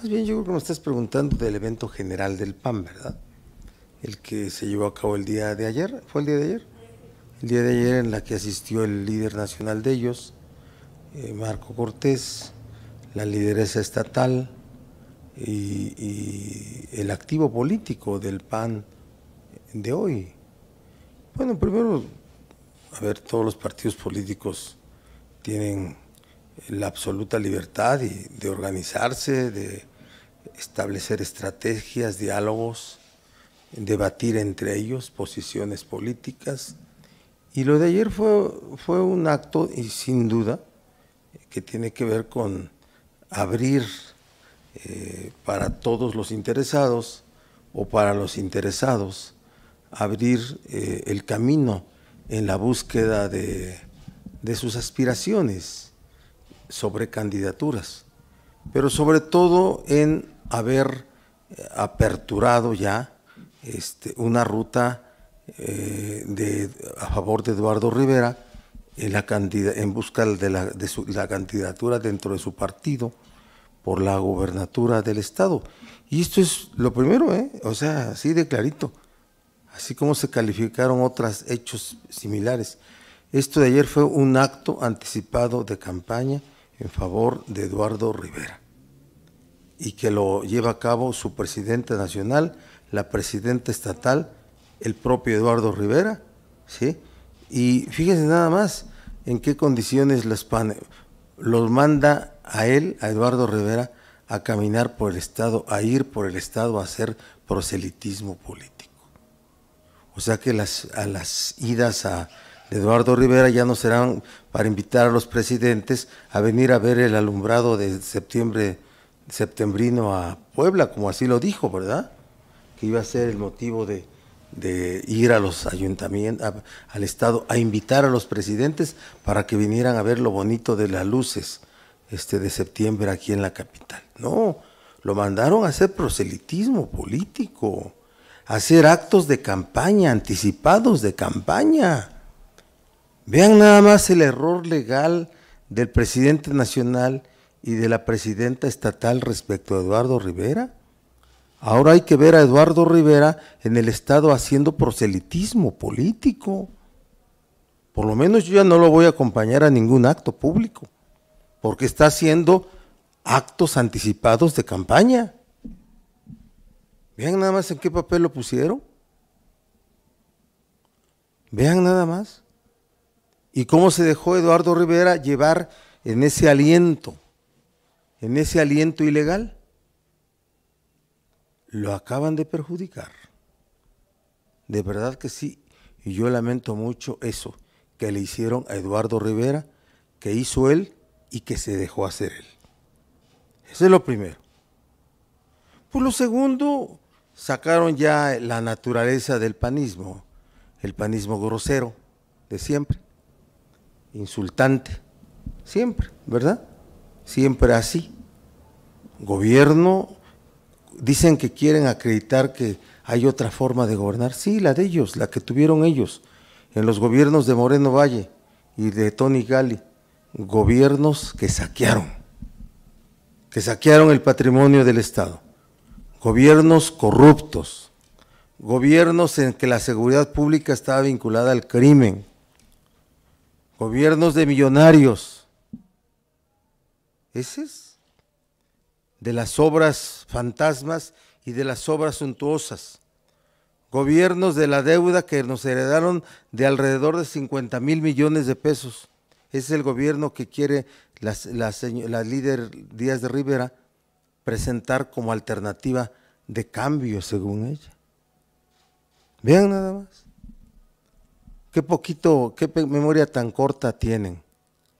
Más bien, yo creo que me estás preguntando del evento general del PAN, ¿verdad? El que se llevó a cabo el día de ayer. ¿Fue el día de ayer? El día de ayer en la que asistió el líder nacional de ellos, eh, Marco Cortés, la lideresa estatal y, y el activo político del PAN de hoy. Bueno, primero, a ver, todos los partidos políticos tienen la absoluta libertad de organizarse, de establecer estrategias, diálogos, debatir entre ellos posiciones políticas. Y lo de ayer fue, fue un acto, y sin duda, que tiene que ver con abrir eh, para todos los interesados o para los interesados, abrir eh, el camino en la búsqueda de, de sus aspiraciones sobre candidaturas, pero sobre todo en haber eh, aperturado ya este, una ruta eh, de, a favor de Eduardo Rivera en, la en busca de, la, de la candidatura dentro de su partido por la gobernatura del Estado. Y esto es lo primero, ¿eh? o sea, así de clarito, así como se calificaron otros hechos similares. Esto de ayer fue un acto anticipado de campaña en favor de Eduardo Rivera y que lo lleva a cabo su presidente nacional, la presidenta estatal, el propio Eduardo Rivera, ¿sí? Y fíjense nada más en qué condiciones los manda a él, a Eduardo Rivera, a caminar por el Estado, a ir por el Estado a hacer proselitismo político. O sea que las, a las idas a, Eduardo Rivera ya no serán para invitar a los presidentes a venir a ver el alumbrado de septiembre septembrino a Puebla, como así lo dijo, ¿verdad? Que iba a ser el motivo de, ir a los ayuntamientos, al Estado, a invitar a los presidentes para que vinieran a ver lo bonito de las luces este, de septiembre aquí en la capital. No, lo mandaron a hacer proselitismo político, a hacer actos de campaña, anticipados de campaña. Vean nada más el error legal del presidente nacional y de la presidenta estatal respecto a Eduardo Rivera. Ahora hay que ver a Eduardo Rivera en el Estado haciendo proselitismo político. Por lo menos yo ya no lo voy a acompañar a ningún acto público, porque está haciendo actos anticipados de campaña. Vean nada más en qué papel lo pusieron. Vean nada más. Y cómo se dejó Eduardo Rivera llevar en ese aliento en ese aliento ilegal, lo acaban de perjudicar. De verdad que sí. Y yo lamento mucho eso que le hicieron a Eduardo Rivera, que hizo él y que se dejó hacer él. Eso es lo primero. Por lo segundo, sacaron ya la naturaleza del panismo, el panismo grosero de siempre, insultante, siempre, ¿verdad? siempre así. Gobierno, dicen que quieren acreditar que hay otra forma de gobernar. Sí, la de ellos, la que tuvieron ellos en los gobiernos de Moreno Valle y de Tony Gali. Gobiernos que saquearon, que saquearon el patrimonio del Estado. Gobiernos corruptos, gobiernos en que la seguridad pública estaba vinculada al crimen, gobiernos de millonarios ese es de las obras fantasmas y de las obras suntuosas. Gobiernos de la deuda que nos heredaron de alrededor de 50 mil millones de pesos. Es el gobierno que quiere la, la líder Díaz de Rivera presentar como alternativa de cambio, según ella. Vean nada más. Qué poquito, qué memoria tan corta tienen.